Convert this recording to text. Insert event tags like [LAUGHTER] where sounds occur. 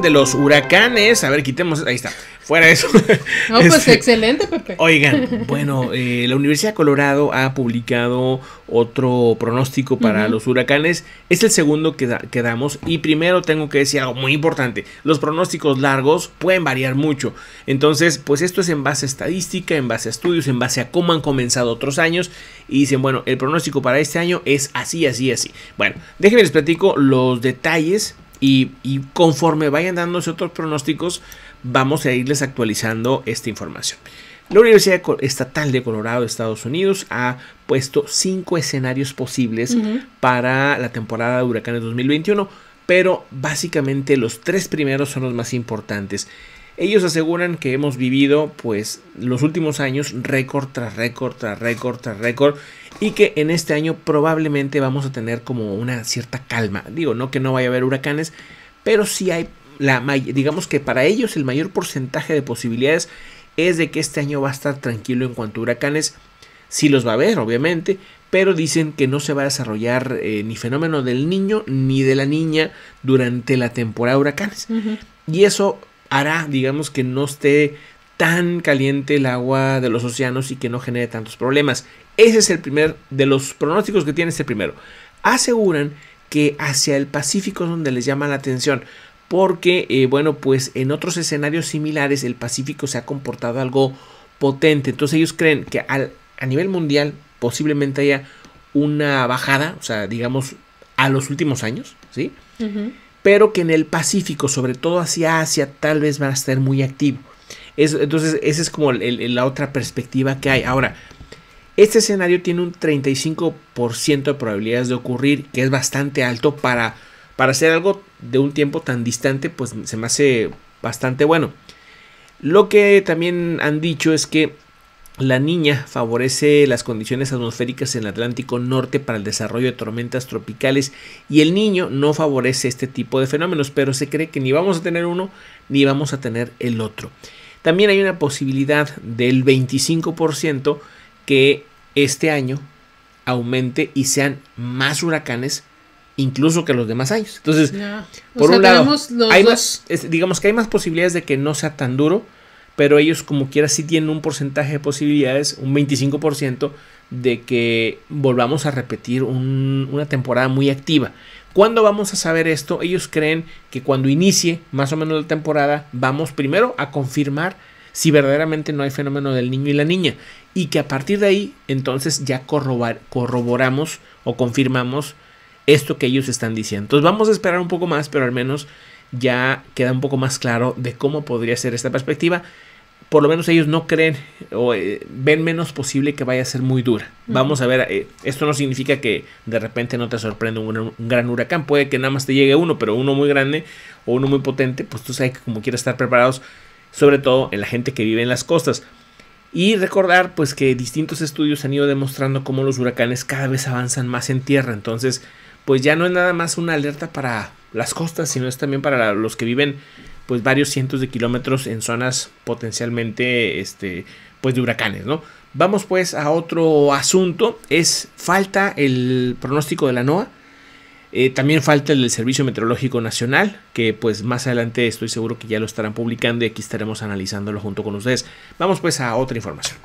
de los huracanes. A ver, quitemos. Ahí está. Fuera eso. [LAUGHS] No, pues este, excelente, Pepe. Oigan, [LAUGHS] bueno, eh, la Universidad de Colorado ha publicado otro pronóstico para los huracanes. Es el segundo que, que, damos. Y primero tengo que decir algo muy importante. Los pronósticos largos pueden variar mucho. Entonces, pues esto es en base a estadística, en base a estudios, en base a cómo han comenzado otros años. Y dicen, bueno, el pronóstico para este año es así, así, así. Bueno, déjenme les platico los detalles y, conforme vayan dándose otros pronósticos, vamos a irles actualizando esta información. La Universidad Estatal de Colorado de Estados Unidos ha puesto cinco escenarios posibles para la temporada de huracanes 2021, pero básicamente los tres primeros son los más importantes. Ellos aseguran que hemos vivido pues los últimos años récord tras récord tras récord tras récord y que en este año probablemente vamos a tener como una cierta calma. Digo, no que no vaya a haber huracanes, pero sí hay la digamos que para ellos el mayor porcentaje de posibilidades es de que este año va a estar tranquilo en cuanto a huracanes. Sí los va a haber, obviamente, pero dicen que no se va a desarrollar eh, ni fenómeno del niño ni de la niña durante la temporada de huracanes. Y eso hará, digamos, que no esté tan caliente el agua de los océanos y que no genere tantos problemas. Ese es el primer de los pronósticos que tiene este primero. Aseguran que hacia el Pacífico es donde les llama la atención, porque, eh, bueno, pues en otros escenarios similares el Pacífico se ha comportado algo potente. Entonces ellos creen que a nivel mundial posiblemente haya una bajada, o sea, digamos, a los últimos años, ¿sí? pero que en el Pacífico, sobre todo hacia Asia, tal vez va a estar muy activo. entonces, esa es como la otra perspectiva que hay. Ahora, este escenario tiene un 35% de probabilidades de ocurrir, que es bastante alto para, para hacer algo de un tiempo tan distante, pues se me hace bastante bueno. Lo que también han dicho es que la niña favorece las condiciones atmosféricas en el Atlántico Norte para el desarrollo de tormentas tropicales y el niño no favorece este tipo de fenómenos, pero se cree que ni vamos a tener uno ni vamos a tener el otro. También hay una posibilidad del 25% que este año aumente y sean más huracanes incluso que los demás años. Entonces, por un lado, hay más, digamos que hay más posibilidades de que no sea tan duro pero ellos como quiera sí tienen un porcentaje de posibilidades, un 25%, de que volvamos a repetir una temporada muy activa. ¿Cuándo vamos a saber esto? Ellos creen que cuando inicie más o menos la temporada, vamos primero a confirmar si verdaderamente no hay fenómeno del niño y la niña. Y que a partir de ahí, entonces ya corroboramos o confirmamos esto que ellos están diciendo. Entonces vamos a esperar un poco más, pero al menos ya queda un poco más claro de cómo podría ser esta perspectiva. Por lo menos ellos no creen o eh, ven menos posible que vaya a ser muy dura. Vamos a ver, eh, esto no significa que de repente no te sorprenda un, gran huracán. Puede que nada más te llegue uno, pero uno muy grande o uno muy potente, pues tú sabes que como quieras estar preparados, sobre todo en la gente que vive en las costas. Y recordar pues que distintos estudios han ido demostrando cómo los huracanes cada vez avanzan más en tierra. Entonces, pues ya no es nada más una alerta para las costas, sino es también para los que viven pues varios cientos de kilómetros en zonas potencialmente este pues de huracanes, ¿no? Vamos pues a otro asunto, es falta el pronóstico de la NOAA, eh, también falta el del Servicio Meteorológico Nacional, que pues más adelante estoy seguro que ya lo estarán publicando y aquí estaremos analizándolo junto con ustedes. Vamos pues a otra información.